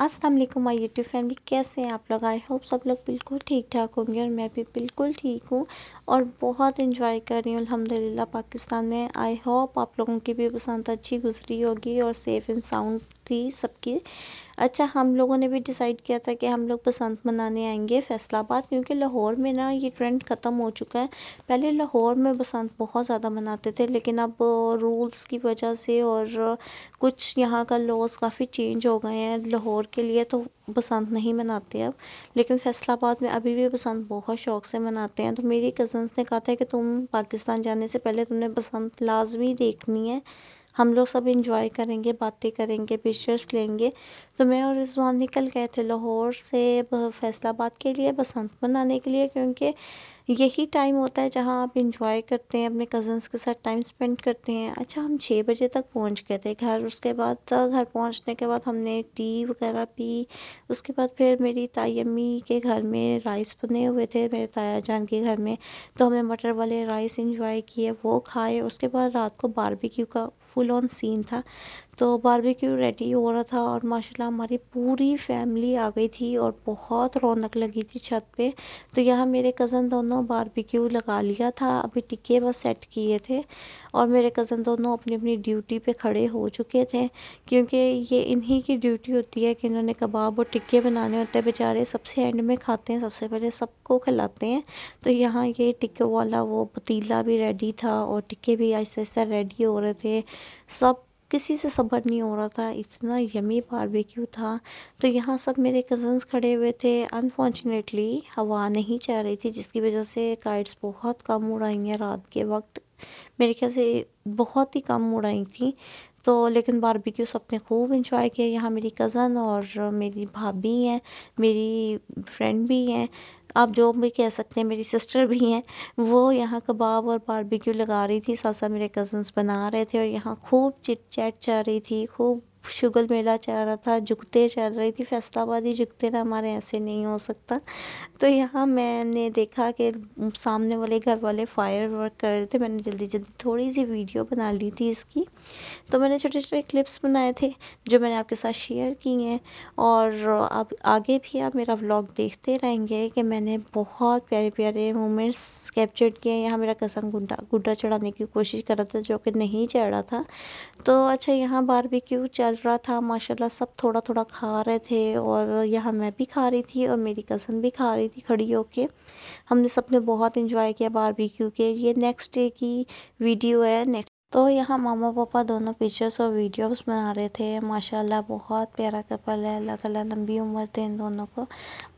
अस्सलाम वालेकुम my YouTube family कैसे हैं आप लोग आई होप सब लोग बिल्कुल ठीक ठाक होंगे और मैं भी बिल्कुल ठीक हूँ और बहुत इन्जॉय कर रही हूँ अल्हम्दुलिल्लाह पाकिस्तान में आई होप आप लोगों की भी पसंद अच्छी गुजरी होगी और सेफ़ एंड साउंड थी सबकी अच्छा हम लोगों ने भी डिसाइड किया था कि हम लोग बसंत मनाने आएंगे फैसलाबाद क्योंकि लाहौर में ना ये ट्रेंड ख़त्म हो चुका है पहले लाहौर में बसंत बहुत ज़्यादा मनाते थे लेकिन अब रूल्स की वजह से और कुछ यहाँ का लॉज काफ़ी चेंज हो गए हैं लाहौर के लिए तो बसंत नहीं मनाते अब लेकिन फैसलाबाद में अभी भी बसंत बहुत शौक से मनाते हैं तो मेरी कज़न्स ने कहा था कि तुम पाकिस्तान जाने से पहले तुमने बसंत लाजमी देखनी है हम लोग सब इंजॉय करेंगे बातें करेंगे पिक्चर्स लेंगे तो मैं और रिजवान निकल गए थे लाहौर से फैसलाबाद के लिए बसंत मनाने के लिए क्योंकि यही टाइम होता है जहाँ आप इंजॉय करते हैं अपने कज़न्स के साथ टाइम स्पेंड करते हैं अच्छा हम छः बजे तक पहुँच गए थे घर उसके बाद घर पहुँचने के बाद हमने टी वगैरह पी उसके बाद फिर मेरी ताई अम्मी के घर में राइस बने हुए थे मेरे ताया जान के घर में तो हमने मटर वाले राइस इंजॉय किए वो खाए उसके बाद रात को बारबेक्यू का फुल ऑन सीन था तो बारबेक्यू रेडी हो रहा था और माशाल्लाह हमारी पूरी फैमिली आ गई थी और बहुत रौनक लगी थी छत पे तो यहाँ मेरे कज़न दोनों बारबेक्यू लगा लिया था अभी टिक्के बस सेट किए थे और मेरे कज़न दोनों अपनी अपनी ड्यूटी पे खड़े हो चुके थे क्योंकि ये इन्हीं की ड्यूटी होती है कि इन्होंने कबाब और टिक्के बनाने होते हैं बेचारे सबसे एंड में खाते हैं सबसे पहले सबको खिलाते हैं तो यहाँ ये टिक्के वाला वो पतीला भी रेडी था और टिक्के भी आहिस्ता आहिस्ता रेडी हो रहे थे सब किसी से सब्र नहीं हो रहा था इतना यमी बारबेक्यू था तो यहाँ सब मेरे कज़न्स खड़े हुए थे अनफॉर्चुनेटली हवा नहीं चल रही थी जिसकी वजह से काइट्स बहुत कम उड़ाई हैं रात के वक्त मेरे ख्याल से बहुत ही कम उड़ाई थी तो लेकिन बारबेक्यू सबने खूब इंजॉय किया यहाँ मेरी कज़न और मेरी भाभी हैं मेरी फ्रेंड भी हैं आप जो भी कह सकते हैं मेरी सिस्टर भी हैं वो यहाँ कबाब और बारबेक्यू लगा रही थी साथ साथ मेरे कज़न्स बना रहे थे और यहाँ खूब चिट चैट चल रही थी खूब शुगल मेला चल रहा था जुगते चल रही थी फैसलाबादी जुगते ना हमारे ऐसे नहीं हो सकता तो यहाँ मैंने देखा कि सामने वाले घर वाले फायर वर्क कर रहे थे मैंने जल्दी जल्दी थोड़ी सी वीडियो बना ली थी इसकी तो मैंने छोटे छोटे क्लिप्स बनाए थे जो मैंने आपके साथ शेयर किए हैं और आप आगे भी आप मेरा व्लॉग देखते रहेंगे कि मैंने बहुत प्यारे प्यारे मोमेंट्स कैप्चर किए हैं यहाँ मेरा कसम गुड्डा गुड्डा चढ़ाने की कोशिश कर रहा था जो कि नहीं चढ़ रहा था तो अच्छा यहाँ बार भी चल रहा था माशाल्लाह सब थोड़ा थोड़ा खा रहे थे और यहाँ मैं भी खा रही थी और मेरी कज़न भी खा रही थी खड़ी होके हमने सब ने बहुत इन्जॉय किया बारबेक्यू के ये नेक्स्ट डे की वीडियो है नेक्स्ट तो यहाँ मामा पापा दोनों पिक्चर्स और वीडियोस बना रहे थे माशाल्लाह बहुत प्यारा कपल है अल्लाह ताला लंबी उम्र दे इन दोनों को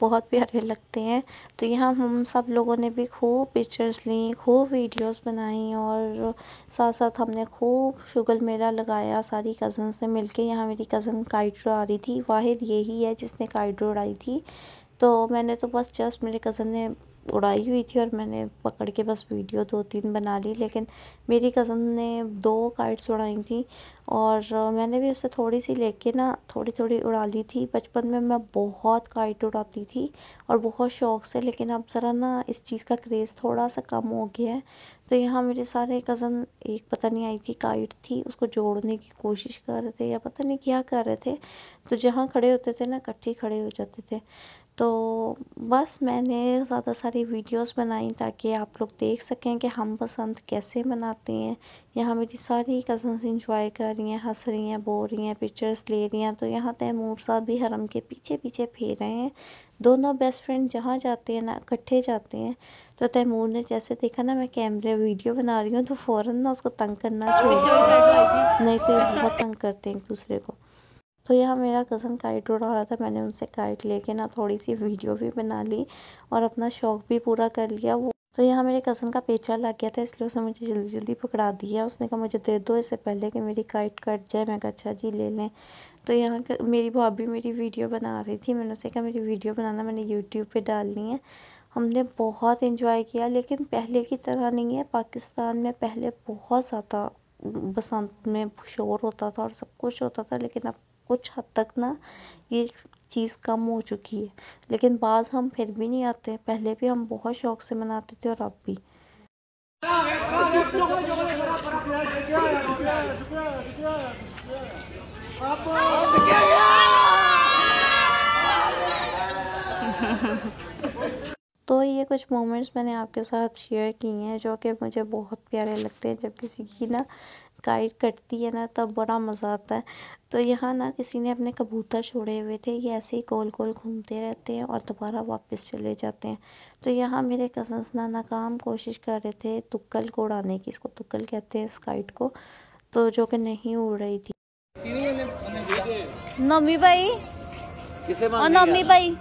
बहुत प्यारे लगते हैं तो यहाँ हम सब लोगों ने भी खूब पिक्चर्स ली खूब वीडियोस बनाई और साथ साथ हमने खूब शुगल मेला लगाया सारी कज़न से मिल के यहाँ मेरी कज़न काइड्रो आ रही थी वाहिद यही है जिसने काइड्रो उड़ाई थी तो मैंने तो बस जस्ट मेरे कज़न ने उड़ाई हुई थी और मैंने पकड़ के बस वीडियो दो तीन बना ली लेकिन मेरी कज़न ने दो काइट्स उड़ाई थी और मैंने भी उससे थोड़ी सी लेके ना थोड़ी थोड़ी उड़ा ली थी बचपन में मैं बहुत काइट उड़ाती थी और बहुत शौक़ से लेकिन अब ज़रा ना इस चीज़ का क्रेज़ थोड़ा सा कम हो गया है तो यहाँ मेरे सारे कज़न एक पता नहीं आई थी काइट थी उसको जोड़ने की कोशिश कर रहे थे या पता नहीं क्या कर रहे थे तो जहाँ खड़े होते थे ना इकट्ठे खड़े हो जाते थे तो बस मैंने ज़्यादा सारी वीडियोस बनाई ताकि आप लोग देख सकें कि हम बसंत कैसे मनाते हैं यहाँ मेरी सारी कज़न्स इंजॉय कर रही हैं हंस रही हैं बो रही हैं पिक्चर्स ले रही हैं तो यहाँ तैमूर साहब भी हरम के पीछे पीछे फेर रहे हैं दोनों बेस्ट फ्रेंड जहाँ जाते हैं ना इकट्ठे जाते हैं तो तैमूर ने जैसे देखा ना मैं कैमरे वीडियो बना रही हूँ तो फ़ौर ना उसको तंग करना अच्छा, छोड़ अच्छा, अच्छा, नहीं तो बहुत तंग करते हैं एक दूसरे को तो यहाँ मेरा कज़न काइट उड़ा रहा था मैंने उनसे काइट लेके ना थोड़ी सी वीडियो भी बना ली और अपना शौक़ भी पूरा कर लिया वो तो यहाँ मेरे कज़न का पेचा लग गया था इसलिए उसने मुझे जल्दी जल्दी पकड़ा दिया उसने कहा मुझे दे दो इससे पहले कि मेरी काइट कट जाए मैं कहा अच्छा जी ले लें तो यहाँ का मेरी भाभी मेरी वीडियो बना रही थी मैंने उसे कहा मेरी वीडियो बनाना मैंने यूट्यूब पर डालनी है हमने बहुत इन्जॉय किया लेकिन पहले की तरह नहीं है पाकिस्तान में पहले बहुत ज़्यादा बसंत में शोर होता था और सब कुछ होता था लेकिन अब कुछ हद तक ना ये चीज़ कम हो चुकी है लेकिन बाज़ हम फिर भी नहीं आते पहले भी हम बहुत शौक़ से मनाते थे और अब भी तो ये कुछ मोमेंट्स मैंने आपके साथ शेयर किए हैं जो कि मुझे बहुत प्यारे लगते हैं जब किसी की ना गाइड करती है ना तब बड़ा मज़ा आता है तो यहाँ ना किसी ने अपने कबूतर छोड़े हुए थे ये ऐसे ही गोल गोल घूमते रहते हैं और दोबारा वापस चले जाते हैं तो यहाँ मेरे कज़न्स ना नाकाम कोशिश कर रहे थे तुक्कल को उड़ाने की इसको तुक्कल कहते हैं इस गाइड को तो जो कि नहीं उड़ रही थी नमी भाई नमी भाई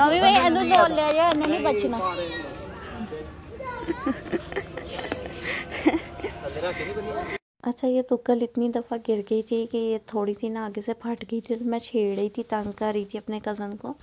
नमी भाई नहीं बचना अच्छा ये तो कल इतनी दफ़ा गिर गई थी कि ये थोड़ी सी ना आगे से फट गई थी तो मैं छेड़ रही थी तंग कर रही थी अपने कज़न को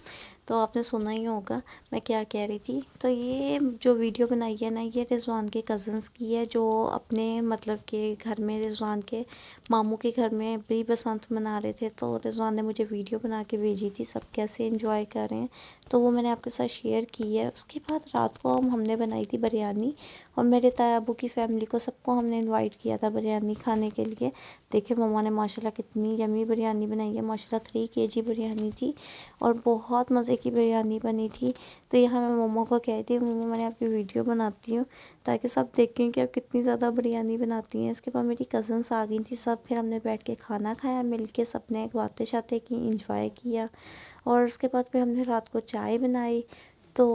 तो आपने सुना ही होगा मैं क्या कह रही थी तो ये जो वीडियो बनाई है ना ये रिजवान के कज़न्स की है जो अपने मतलब के घर में रिजवान के मामू के घर में भी बसंत मना रहे थे तो रिजवान ने मुझे वीडियो बना के भेजी थी सब कैसे इंजॉय कर रहे हैं तो वो मैंने आपके साथ शेयर की है उसके बाद रात को हम हमने बनाई थी बिरयानी और मेरे तायाबू की फैमिली को सबको हमने इनवाइट किया था बिरयानी खाने के लिए देखिए मम्मा ने माशाल्लाह कितनी यमी बिरयानी बनाई है माशाल्लाह थ्री के जी बिरयानी थी और बहुत मज़े मज़े की बिरयानी बनी थी तो यहाँ मैं मम्मा को कहती हूँ मम्मा मैंने आपकी वीडियो बनाती हूँ ताकि सब देखें कि आप कितनी ज़्यादा बिरयानी बनाती हैं इसके बाद मेरी कज़न्स आ गई थी सब फिर हमने बैठ के खाना खाया मिल के सब ने बातें शातें की इंजॉय किया और उसके बाद फिर हमने रात को चाय बनाई तो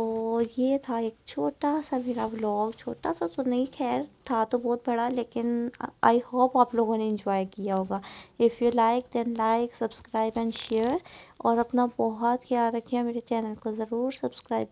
ये था एक छोटा सा मेरा व्लॉग छोटा सा तो नहीं खैर था तो बहुत बड़ा लेकिन आई होप आप लोगों ने इन्जॉय किया होगा if you like then like subscribe and share और अपना बहुत ख्याल रखिए मेरे चैनल को ज़रूर सब्सक्राइब